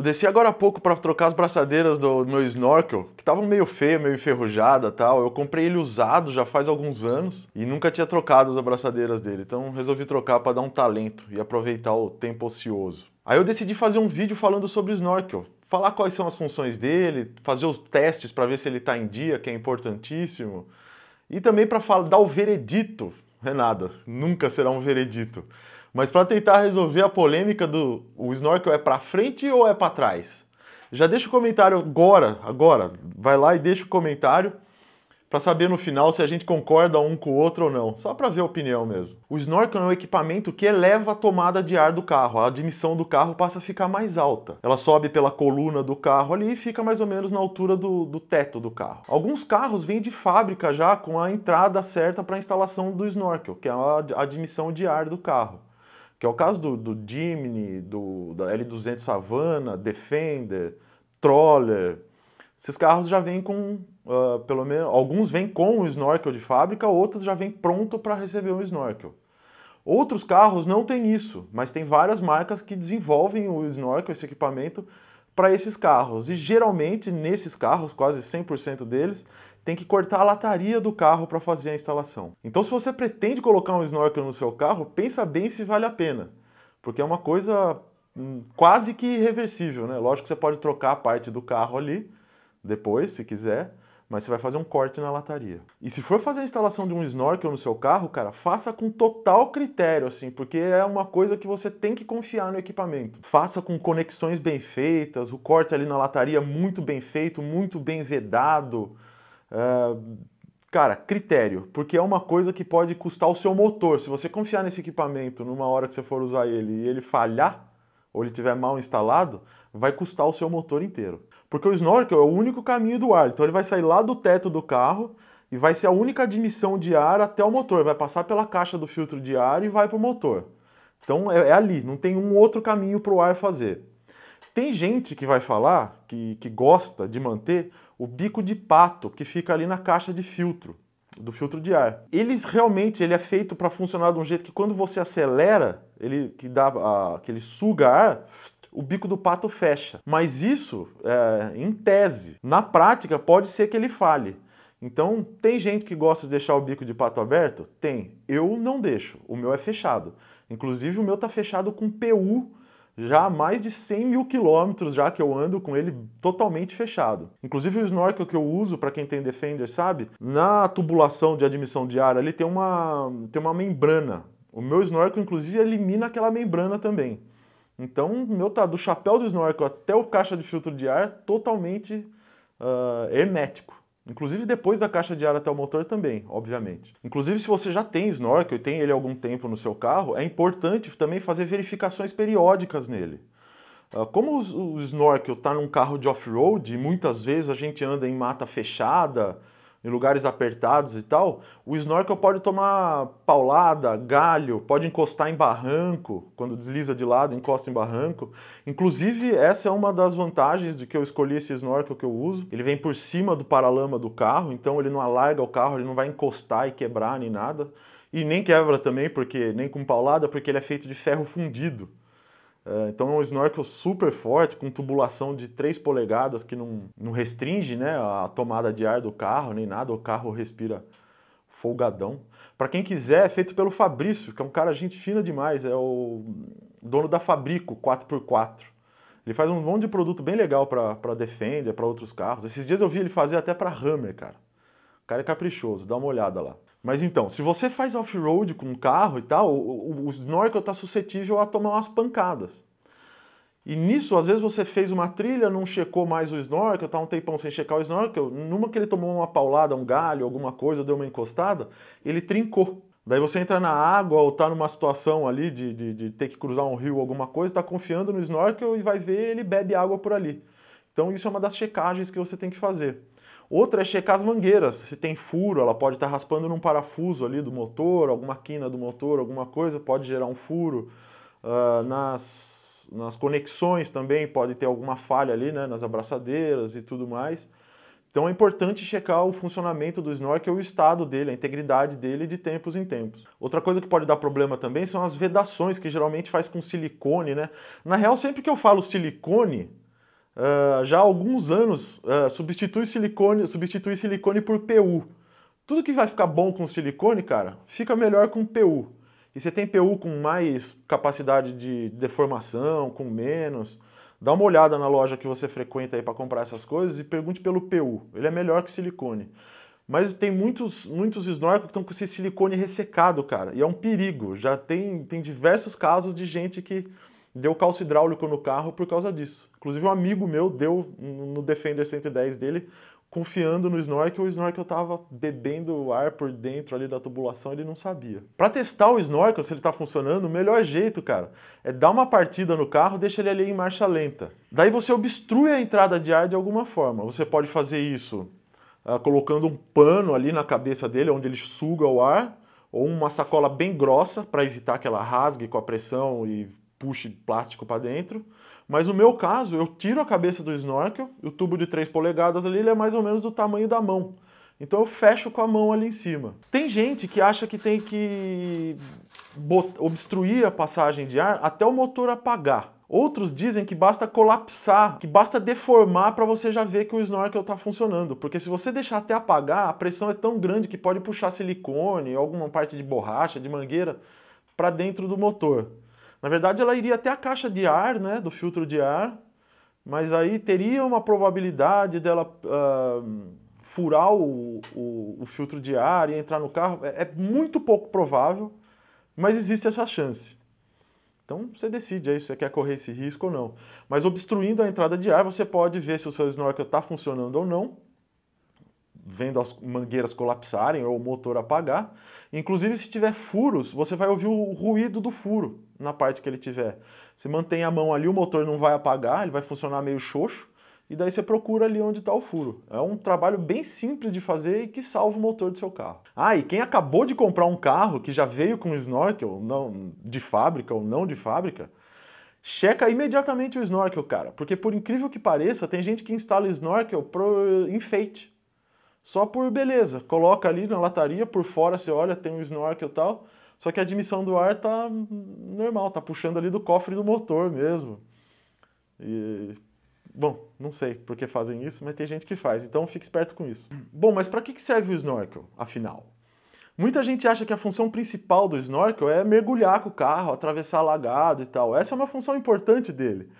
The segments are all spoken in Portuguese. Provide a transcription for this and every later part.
Eu desci agora há pouco para trocar as braçadeiras do meu snorkel, que estavam meio feia, meio enferrujada tal. Eu comprei ele usado já faz alguns anos e nunca tinha trocado as braçadeiras dele. Então resolvi trocar para dar um talento e aproveitar o tempo ocioso. Aí eu decidi fazer um vídeo falando sobre o snorkel, falar quais são as funções dele, fazer os testes para ver se ele está em dia, que é importantíssimo, e também para dar o veredito. É nada, nunca será um veredito. Mas para tentar resolver a polêmica do o snorkel é para frente ou é para trás? Já deixa o comentário agora, agora. Vai lá e deixa o comentário para saber no final se a gente concorda um com o outro ou não, só para ver a opinião mesmo. O snorkel é um equipamento que eleva a tomada de ar do carro, a admissão do carro passa a ficar mais alta. Ela sobe pela coluna do carro ali e fica mais ou menos na altura do, do teto do carro. Alguns carros vêm de fábrica já com a entrada certa para a instalação do snorkel, que é a admissão de ar do carro. Que é o caso do, do Jimny, do, da L200 Savannah, Defender, Troller. Esses carros já vêm com, uh, pelo menos, alguns vêm com o snorkel de fábrica, outros já vêm pronto para receber um snorkel. Outros carros não têm isso, mas tem várias marcas que desenvolvem o snorkel, esse equipamento, para esses carros. E geralmente, nesses carros, quase 100% deles, tem que cortar a lataria do carro para fazer a instalação. Então, se você pretende colocar um snorkel no seu carro, pensa bem se vale a pena, porque é uma coisa hum, quase que irreversível, né? Lógico que você pode trocar a parte do carro ali depois, se quiser, mas você vai fazer um corte na lataria. E se for fazer a instalação de um snorkel no seu carro, cara, faça com total critério, assim, porque é uma coisa que você tem que confiar no equipamento. Faça com conexões bem feitas, o corte ali na lataria muito bem feito, muito bem vedado. Ah, cara, critério, porque é uma coisa que pode custar o seu motor. Se você confiar nesse equipamento numa hora que você for usar ele e ele falhar, ou ele tiver mal instalado, vai custar o seu motor inteiro. Porque o snorkel é o único caminho do ar, então ele vai sair lá do teto do carro e vai ser a única admissão de ar até o motor, vai passar pela caixa do filtro de ar e vai para o motor. Então é, é, ali, não tem um outro caminho para o ar fazer. Tem gente que vai falar, que, que gosta de manter o bico de pato que fica ali na caixa de filtro, do filtro de ar. Ele realmente ele é feito para funcionar de um jeito que quando você acelera, ele que dá aquele suga ar, o bico do pato fecha. Mas isso é, em tese, na prática pode ser que ele falhe. Então, tem gente que gosta de deixar o bico de pato aberto? Tem. Eu não deixo. O meu é fechado. Inclusive, o meu está fechado com PU já há mais de 100 mil quilômetros já que eu ando com ele totalmente fechado. Inclusive o snorkel que eu uso, para quem tem Defender sabe, na tubulação de admissão de ar ali tem uma, tem uma membrana. O meu snorkel, inclusive, elimina aquela membrana também. Então, meu tá do chapéu do snorkel até o caixa de filtro de ar totalmente uh, hermético. Inclusive depois da caixa de ar até o motor também, obviamente. Inclusive se você já tem snorkel e tem ele há algum tempo no seu carro, é importante também fazer verificações periódicas nele. Ah, como o snorkel está num carro de off-road e muitas vezes a gente anda em mata fechada, em lugares apertados e tal, o snorkel pode tomar paulada, galho, pode encostar em barranco, quando desliza de lado, encosta em barranco. Inclusive, essa é uma das vantagens de que eu escolhi esse snorkel que eu uso. Ele vem por cima do paralama do carro, então ele não alarga o carro, ele não vai encostar e quebrar nem nada. E nem quebra também, porque nem com paulada, porque ele é feito de ferro fundido. É, então é um snorkel super forte, com tubulação de 3 polegadas que não, não restringe né, a tomada de ar do carro nem nada, o carro respira folgadão. Para quem quiser, é feito pelo Fabrício, que é um cara gente fina demais, é o dono da Fabrico 4x4. Ele faz um monte de produto bem legal para Defender, para outros carros. Esses dias eu vi ele fazer até para Hammer, cara. O cara é caprichoso, dá uma olhada lá. Mas então, se você faz off-road com um carro e tal, o, o, o snorkel está suscetível a tomar umas pancadas. E nisso, às vezes você fez uma trilha, não checou mais o snorkel, tá um tempão sem checar o snorkel, numa que ele tomou uma paulada, um galho, alguma coisa, deu uma encostada, ele trincou. Daí você entra na água ou tá numa situação ali de, de, de ter que cruzar um rio, alguma coisa, tá confiando no snorkel e vai ver, ele bebe água por ali. Então isso é uma das checagens que você tem que fazer. Outra é checar as mangueiras, se tem furo, ela pode estar tá raspando num parafuso ali do motor, alguma quina do motor, alguma coisa, pode gerar um furo. Uh, nas, nas conexões também pode ter alguma falha ali, né, nas abraçadeiras e tudo mais. Então é importante checar o funcionamento do snorkel e o estado dele, a integridade dele de tempos em tempos. Outra coisa que pode dar problema também são as vedações que geralmente faz com silicone, né? Na real, sempre que eu falo silicone, ah, já há alguns anos, uh, substitui, silicone, substitui silicone por PU. Tudo que vai ficar bom com silicone, cara, fica melhor com PU. E você tem PU com mais capacidade de deformação, com menos. Dá uma olhada na loja que você frequenta aí para comprar essas coisas e pergunte pelo PU. Ele é melhor que silicone. Mas tem muitos, muitos snorkel que estão com esse silicone ressecado, cara. E é um perigo. Já tem, tem diversos casos de gente que deu calço hidráulico no carro por causa disso. Inclusive um amigo meu deu no Defender 110 dele, confiando no snorkel, o snorkel estava bebendo o ar por dentro ali da tubulação, ele não sabia. Para testar o snorkel, se ele está funcionando, o melhor jeito, cara, é dar uma partida no carro, deixa ele ali em marcha lenta. Daí você obstrui a entrada de ar de alguma forma. Você pode fazer isso uh, colocando um pano ali na cabeça dele, onde ele suga o ar, ou uma sacola bem grossa para evitar que ela rasgue com a pressão e puxe plástico para dentro. Mas no meu caso, eu tiro a cabeça do snorkel, o tubo de 3 polegadas ali ele é mais ou menos do tamanho da mão. Então eu fecho com a mão ali em cima. Tem gente que acha que tem que obstruir a passagem de ar até o motor apagar. Outros dizem que basta colapsar, que basta deformar para você já ver que o snorkel está funcionando. Porque se você deixar até apagar, a pressão é tão grande que pode puxar silicone, alguma parte de borracha, de mangueira, para dentro do motor. Na verdade, ela iria até a caixa de ar, né, do filtro de ar, mas aí teria uma probabilidade dela uh, furar o, o, o, filtro de ar e entrar no carro. É, é, muito pouco provável, mas existe essa chance. Então você decide aí se você quer correr esse risco ou não. Mas obstruindo a entrada de ar, você pode ver se o seu snorkel está funcionando ou não, vendo as mangueiras colapsarem ou o motor apagar. Inclusive, se tiver furos, você vai ouvir o ruído do furo na parte que ele tiver. Você mantém a mão ali, o motor não vai apagar, ele vai funcionar meio xoxo, e daí você procura ali onde está o furo. É um trabalho bem simples de fazer e que salva o motor do seu carro. Ah, e quem acabou de comprar um carro que já veio com snorkel, não de fábrica ou não de fábrica, checa imediatamente o snorkel, cara, porque por incrível que pareça, tem gente que instala snorkel pro enfeite só por beleza. Coloca ali na lataria, por fora você olha, tem um snorkel e tal. Só que a admissão do ar tá normal, tá puxando ali do cofre do motor mesmo. E bom, não sei por que fazem isso, mas tem gente que faz, então fique esperto com isso. Bom, mas para que serve o snorkel, afinal? Muita gente acha que a função principal do snorkel é mergulhar com o carro, atravessar lagado e tal. Essa é uma função importante dele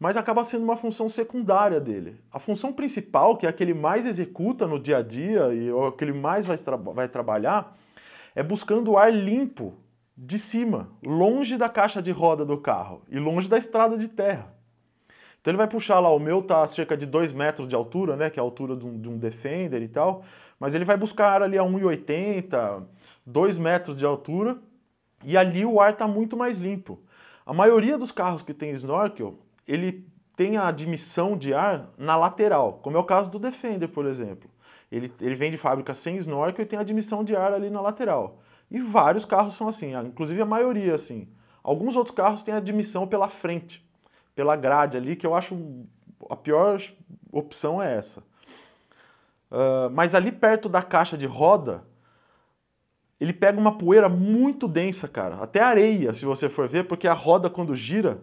mas acaba sendo uma função secundária dele. A função principal, que é a que ele mais executa no dia a dia e ou a que ele mais vai, tra vai trabalhar, é buscando o ar limpo de cima, longe da caixa de roda do carro e longe da estrada de terra. Então ele vai puxar lá, o meu está a cerca de 2 metros de altura, né, que é a altura de um, de um Defender e tal, mas ele vai buscar ali a 1,80, 2 metros de altura, e ali o ar está muito mais limpo. A maioria dos carros que tem snorkel ele tem a admissão de ar na lateral, como é o caso do Defender, por exemplo. Ele, ele vem de fábrica sem snorkel e tem a admissão de ar ali na lateral. E vários carros são assim, inclusive a maioria assim. Alguns outros carros têm admissão pela frente, pela grade ali, que eu acho a pior opção é essa. Uh, mas ali perto da caixa de roda, ele pega uma poeira muito densa, cara. Até areia, se você for ver, porque a roda quando gira,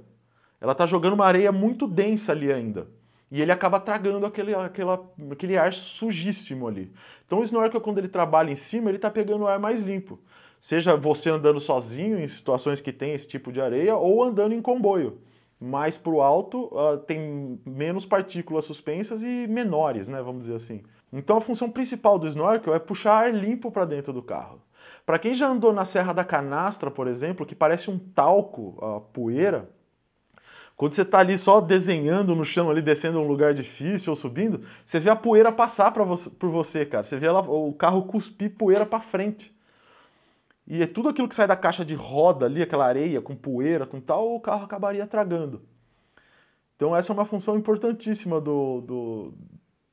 ela está jogando uma areia muito densa ali ainda. E ele acaba tragando aquele, aquela, aquele ar sujíssimo ali. Então o snorkel, quando ele trabalha em cima, ele está pegando o ar mais limpo. Seja você andando sozinho em situações que tem esse tipo de areia, ou andando em comboio. Mais para o alto, uh, tem menos partículas suspensas e menores, né, vamos dizer assim. Então a função principal do snorkel é puxar ar limpo para dentro do carro. Para quem já andou na Serra da Canastra, por exemplo, que parece um talco, a uh, poeira, quando você está ali só desenhando no chão, ali descendo um lugar difícil ou subindo, você vê a poeira passar pra você, por você, cara. Você vê ela, o carro cuspir poeira para frente. E é tudo aquilo que sai da caixa de roda ali, aquela areia com poeira, com tal, o carro acabaria tragando. Então essa é uma função importantíssima do, do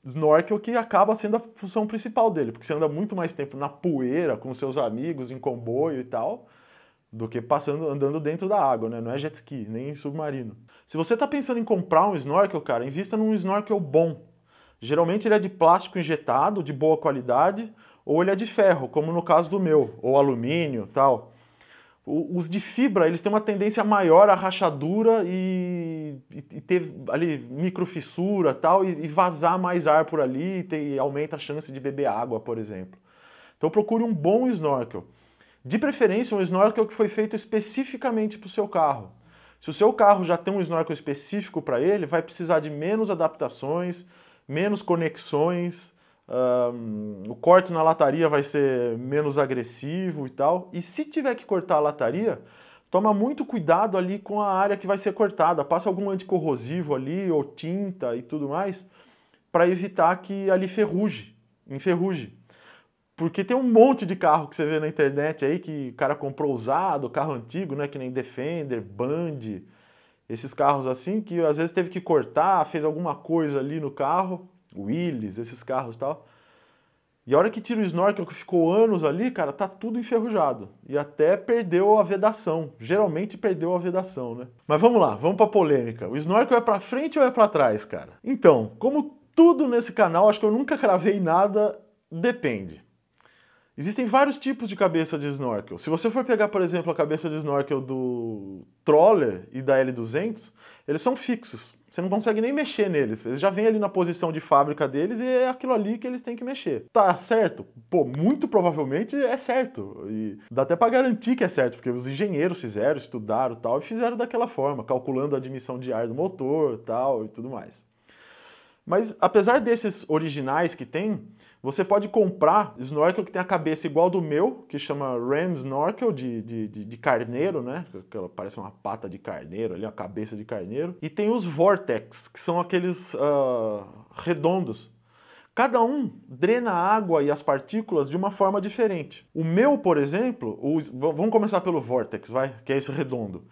snorkel que acaba sendo a função principal dele, porque você anda muito mais tempo na poeira com seus amigos, em comboio e tal, do que passando andando dentro da água, né? Não é jet ski, nem submarino. Se você está pensando em comprar um snorkel, cara, invista num snorkel bom. Geralmente ele é de plástico injetado, de boa qualidade, ou ele é de ferro, como no caso do meu, ou alumínio, tal. os de fibra, eles têm uma tendência maior à rachadura e, e, e ter ali microfissura tal, e, e, vazar mais ar por ali e, ter, e aumenta a chance de beber água, por exemplo. Então procure um bom snorkel. De preferência, um snorkel que foi feito especificamente para o seu carro. Se o seu carro já tem um snorkel específico para ele, vai precisar de menos adaptações, menos conexões, um, o corte na lataria vai ser menos agressivo e tal. E se tiver que cortar a lataria, toma muito cuidado ali com a área que vai ser cortada. Passa algum anticorrosivo ali, ou tinta e tudo mais, para evitar que ali ferrugem, enferruje. Porque tem um monte de carro que você vê na internet aí que o cara comprou usado, carro antigo, né? Que nem Defender, Band, esses carros assim, que às vezes teve que cortar, fez alguma coisa ali no carro, Willys, esses carros e tal. E a hora que tira o snorkel, que ficou anos ali, cara, tá tudo enferrujado. E até perdeu a vedação. Geralmente perdeu a vedação, né? Mas vamos lá, vamos pra polêmica. O snorkel é pra frente ou é pra trás, cara? Então, como tudo nesse canal, acho que eu nunca cravei nada, depende. Existem vários tipos de cabeça de snorkel. Se você for pegar, por exemplo, a cabeça de snorkel do Troller e da L200, eles são fixos. Você não consegue nem mexer neles. Eles já vêm ali na posição de fábrica deles e é aquilo ali que eles têm que mexer. Tá certo? Pô, muito provavelmente é certo. E dá até para garantir que é certo, porque os engenheiros fizeram, estudaram tal, e fizeram daquela forma, calculando a admissão de ar do motor tal e tudo mais. Mas apesar desses originais que tem, você pode comprar snorkel que tem a cabeça igual do meu, que chama Ram Snorkel, de, de, de, de carneiro, né? Que parece uma pata de carneiro ali, uma cabeça de carneiro. E tem os Vortex, que são aqueles uh, redondos. Cada um drena a água e as partículas de uma forma diferente. O meu, por exemplo, o, vamos começar pelo Vortex, vai, que é esse redondo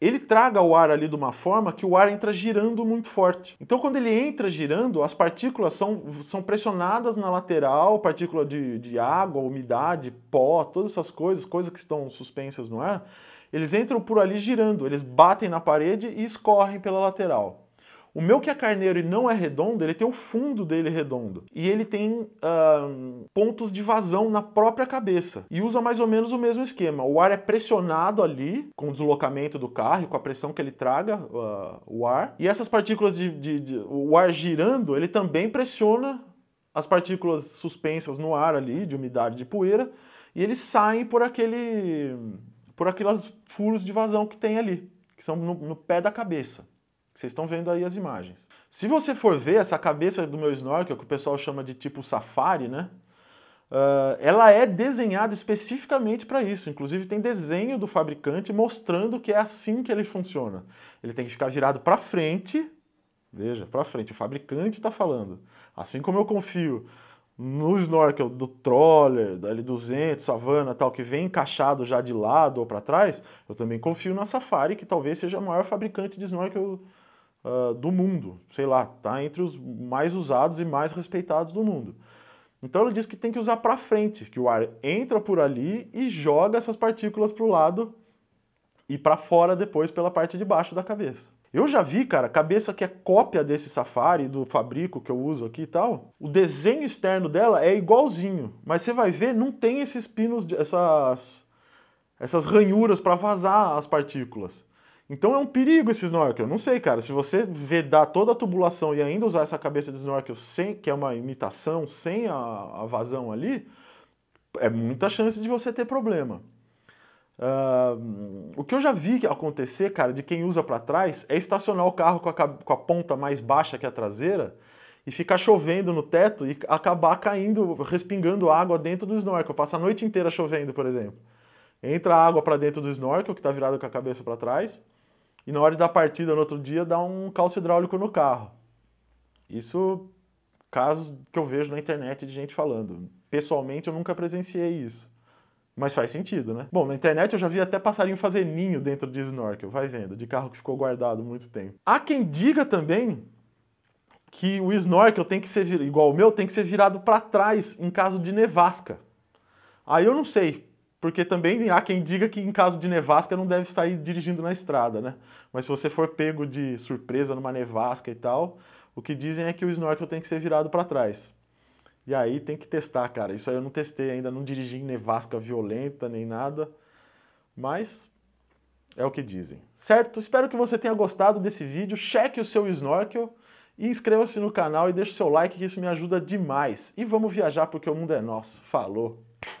ele traga o ar ali de uma forma que o ar entra girando muito forte. Então, quando ele entra girando, as partículas são, são pressionadas na lateral, partícula de, de água, umidade, pó, todas essas coisas, coisas que estão suspensas no ar, eles entram por ali girando, eles batem na parede e escorrem pela lateral. O meu que é carneiro e não é redondo, ele tem o fundo dele redondo. E ele tem pontos de vazão na própria cabeça. E usa mais ou menos o mesmo esquema. O ar é pressionado ali, com o deslocamento do carro, com a pressão que ele traga, uh, o ar. E essas partículas de, de, de. O ar girando, ele também pressiona as partículas suspensas no ar ali, de umidade de poeira, e eles saem por aquele. por aqueles furos de vazão que tem ali, que são no, no pé da cabeça. Vocês estão vendo aí as imagens. Se você for ver essa cabeça do meu snorkel, que o pessoal chama de tipo safari, né? Uh, ela é desenhada especificamente para isso. Inclusive, tem desenho do fabricante mostrando que é assim que ele funciona. Ele tem que ficar virado para frente. Veja, para frente. O fabricante está falando. Assim como eu confio no snorkel do Troller, da L200, Savana tal, que vem encaixado já de lado ou para trás, eu também confio na Safari, que talvez seja o maior fabricante de snorkel uh, do mundo. Sei lá, tá entre os mais usados e mais respeitados do mundo. Então ele diz que tem que usar para frente, que o ar entra por ali e joga essas partículas para o lado e para fora depois pela parte de baixo da cabeça. Eu já vi, cara, cabeça que é cópia desse Safari, do Fabrico que eu uso aqui e tal. O desenho externo dela é igualzinho, mas você vai ver, não tem esses pinos, essas, essas ranhuras para vazar as partículas. Então é um perigo esse snorkel. Não sei, cara, se você vedar toda a tubulação e ainda usar essa cabeça de snorkel sem, que é uma imitação, sem a, a vazão ali, é muita chance de você ter problema. Uh, o que eu já vi acontecer, cara, de quem usa para trás é estacionar o carro com a, com a, ponta mais baixa que a traseira e ficar chovendo no teto e acabar caindo, respingando água dentro do snorkel, passar a noite inteira chovendo, por exemplo entra água para dentro do snorkel, que está virado com a cabeça para trás, e na hora da partida no outro dia dá um calço hidráulico no carro. Isso, casos que eu vejo na internet de gente falando. Pessoalmente eu nunca presenciei isso. Mas faz sentido, né? Bom, na internet eu já vi até passarinho fazer ninho dentro de snorkel, vai vendo, de carro que ficou guardado muito tempo. Há quem diga também que o snorkel tem que ser, igual o meu, tem que ser virado para trás em caso de nevasca. Aí eu não sei, porque também há quem diga que em caso de nevasca não deve sair dirigindo na estrada, né? Mas se você for pego de surpresa numa nevasca e tal, o que dizem é que o snorkel tem que ser virado para trás. E aí tem que testar, cara. Isso aí eu não testei ainda, não dirigi em nevasca violenta nem nada, mas é o que dizem. Certo? Espero que você tenha gostado desse vídeo. Cheque o seu snorkel e inscreva-se no canal e deixe seu like que isso me ajuda demais. E vamos viajar porque o mundo é nosso. Falou!